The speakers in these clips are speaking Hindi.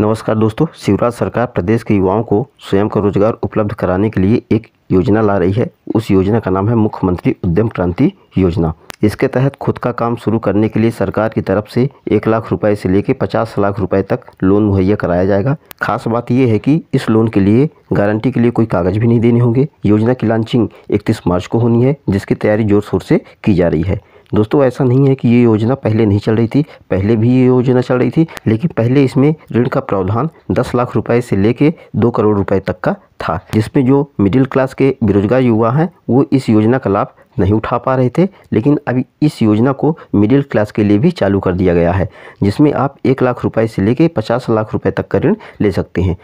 नमस्कार दोस्तों शिवराज सरकार प्रदेश के युवाओं को स्वयं का रोजगार उपलब्ध कराने के लिए एक योजना ला रही है उस योजना का नाम है मुख्यमंत्री उद्यम क्रांति योजना इसके तहत खुद का काम शुरू करने के लिए सरकार की तरफ से एक लाख रुपए से लेकर पचास लाख रुपए तक लोन मुहैया कराया जाएगा खास बात यह है कि इस लोन के लिए गारंटी के लिए कोई कागज भी नहीं देने होंगे योजना की लॉन्चिंग इकतीस मार्च को होनी है जिसकी तैयारी जोर शोर से की जा रही है दोस्तों ऐसा नहीं है कि ये योजना पहले नहीं चल रही थी पहले भी ये योजना चल रही थी लेकिन पहले इसमें ऋण का प्रावधान दस लाख रुपए से लेके दो करोड़ रुपए तक का था जिसमें जो मिडिल क्लास के बेरोजगार युवा हैं वो इस योजना का लाभ नहीं उठा पा रहे थे लेकिन अभी इस योजना को मिडिल क्लास के लिए भी चालू कर दिया गया है जिसमें आप एक लाख रुपए से लेके पचास लाख रुपए तक का ऋण ले सकते हैं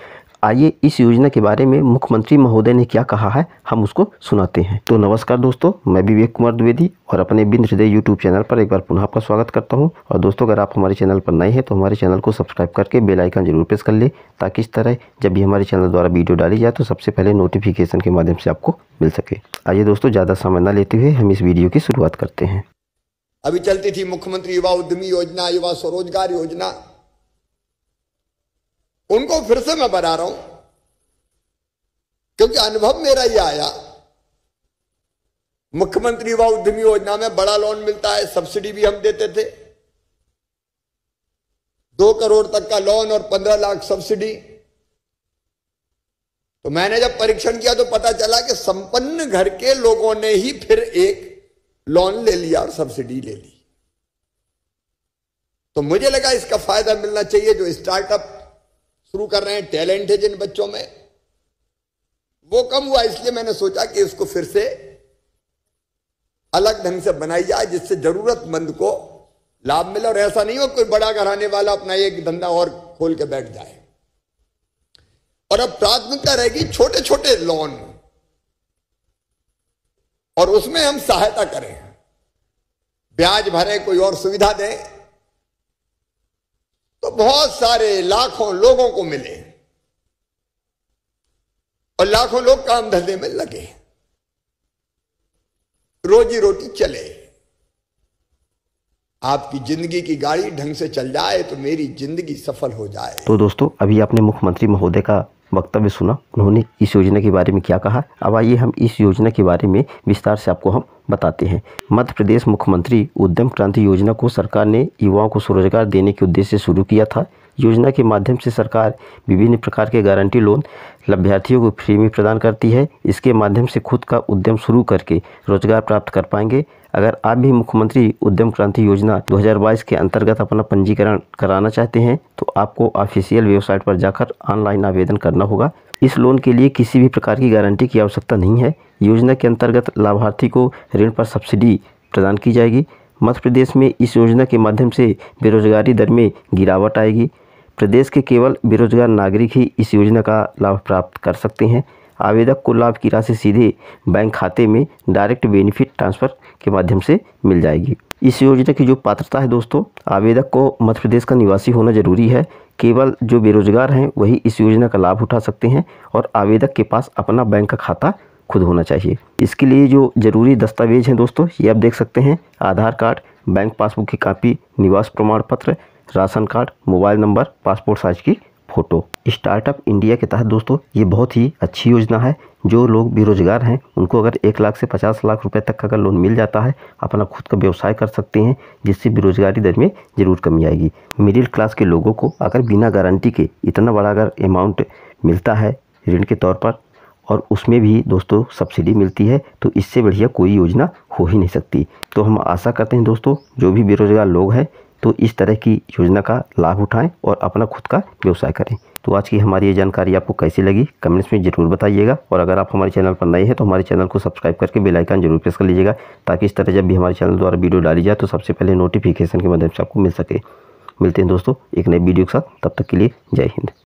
आइए इस योजना के बारे में मुख्यमंत्री महोदय ने क्या कहा है हम उसको सुनाते हैं तो नमस्कार दोस्तों मैं विवेक कुमार द्विवेदी और अपने बिंद हृदय यूट्यूब चैनल पर एक बार पुनः आपका स्वागत करता हूं और दोस्तों अगर आप हमारे चैनल पर नए हैं तो हमारे चैनल को सब्सक्राइब करके बेल आइकन जरूर प्रेस कर ले ताकि इस तरह जब भी हमारे चैनल द्वारा वीडियो डाली जाए तो सबसे पहले नोटिफिकेशन के माध्यम से आपको मिल सके आइए दोस्तों ज़्यादा समय न लेते हुए हम इस वीडियो की शुरुआत करते हैं अभी चलती थी मुख्यमंत्री युवा उद्यमी योजना युवा स्वरोजगार योजना उनको फिर से मैं बना रहा हूं क्योंकि अनुभव मेरा ही आया मुख्यमंत्री युवा उद्यमी योजना में बड़ा लोन मिलता है सब्सिडी भी हम देते थे दो करोड़ तक का लोन और पंद्रह लाख सब्सिडी तो मैंने जब परीक्षण किया तो पता चला कि संपन्न घर के लोगों ने ही फिर एक लोन ले लिया और सब्सिडी ले ली तो मुझे लगा इसका फायदा मिलना चाहिए जो स्टार्टअप शुरू कर रहे हैं टैलेंट है जिन बच्चों में वो कम हुआ इसलिए मैंने सोचा कि इसको फिर से अलग ढंग से बनाई जाए जिससे जरूरतमंद को लाभ मिले और ऐसा नहीं हो कोई बड़ा कराने वाला अपना एक धंधा और खोल के बैठ जाए और अब प्राथमिकता रहेगी छोटे छोटे लोन और उसमें हम सहायता करें ब्याज भरे कोई और सुविधा दें तो बहुत सारे लाखों लोगों को मिले और लाखों लोग काम धंधे में लगे रोजी रोटी चले आपकी जिंदगी की गाड़ी ढंग से चल जाए तो मेरी जिंदगी सफल हो जाए तो दोस्तों अभी आपने मुख्यमंत्री महोदय का वक्तव्य सुना उन्होंने इस योजना के बारे में क्या कहा अब आइए हम इस योजना के बारे में विस्तार से आपको हम बताते हैं मध्य प्रदेश मुख्यमंत्री उद्यम क्रांति योजना को सरकार ने युवाओं को स्वरोजगार देने के उद्देश्य से शुरू किया था योजना के माध्यम से सरकार विभिन्न प्रकार के गारंटी लोन लाभार्थियों को फ्री में प्रदान करती है इसके माध्यम से खुद का उद्यम शुरू करके रोजगार प्राप्त कर पाएंगे अगर आप भी मुख्यमंत्री उद्यम क्रांति योजना 2022 के अंतर्गत अपना पंजीकरण कराना चाहते हैं तो आपको ऑफिशियल वेबसाइट पर जाकर ऑनलाइन आवेदन करना होगा इस लोन के लिए किसी भी प्रकार की गारंटी की आवश्यकता नहीं है योजना के अंतर्गत लाभार्थी को ऋण पर सब्सिडी प्रदान की जाएगी मध्य प्रदेश में इस योजना के माध्यम से बेरोजगारी दर में गिरावट आएगी प्रदेश के केवल बेरोजगार नागरिक ही इस योजना का लाभ प्राप्त कर सकते हैं आवेदक को लाभ की राशि सीधे बैंक खाते में डायरेक्ट बेनिफिट ट्रांसफ़र के माध्यम से मिल जाएगी इस योजना की जो पात्रता है दोस्तों आवेदक को मध्य प्रदेश का निवासी होना जरूरी है केवल जो बेरोजगार हैं वही इस योजना का लाभ उठा सकते हैं और आवेदक के पास अपना बैंक का खाता खुद होना चाहिए इसके लिए जो ज़रूरी दस्तावेज हैं दोस्तों ये आप देख सकते हैं आधार कार्ड बैंक पासबुक की कापी निवास प्रमाण पत्र ration card mobile number passport size की फ़ोटो स्टार्टअप इंडिया के तहत दोस्तों ये बहुत ही अच्छी योजना है जो लोग बेरोजगार हैं उनको अगर एक लाख से पचास लाख रुपए तक का अगर लोन मिल जाता है अपना खुद का व्यवसाय कर सकते हैं जिससे बेरोजगारी दर में ज़रूर कमी आएगी मिडिल क्लास के लोगों को अगर बिना गारंटी के इतना बड़ा अगर अमाउंट मिलता है ऋण के तौर पर और उसमें भी दोस्तों सब्सिडी मिलती है तो इससे बढ़िया कोई योजना हो ही नहीं सकती तो हम आशा करते हैं दोस्तों जो भी बेरोजगार लोग हैं तो इस तरह की योजना का लाभ उठाएं और अपना खुद का व्यवसाय करें तो आज की हमारी ये जानकारी आपको कैसी लगी कमेंट्स में ज़रूर बताइएगा और अगर आप हमारे चैनल पर नए हैं तो हमारे चैनल को सब्सक्राइब करके बेल आइकन जरूर प्रेस कर लीजिएगा ताकि इस तरह जब भी हमारे चैनल द्वारा वीडियो डाली जाए तो सबसे पहले नोटिफिकेशन के माध्यम से आपको मिल सके मिलते हैं दोस्तों एक नए वीडियो के साथ तब तक के लिए जय हिंद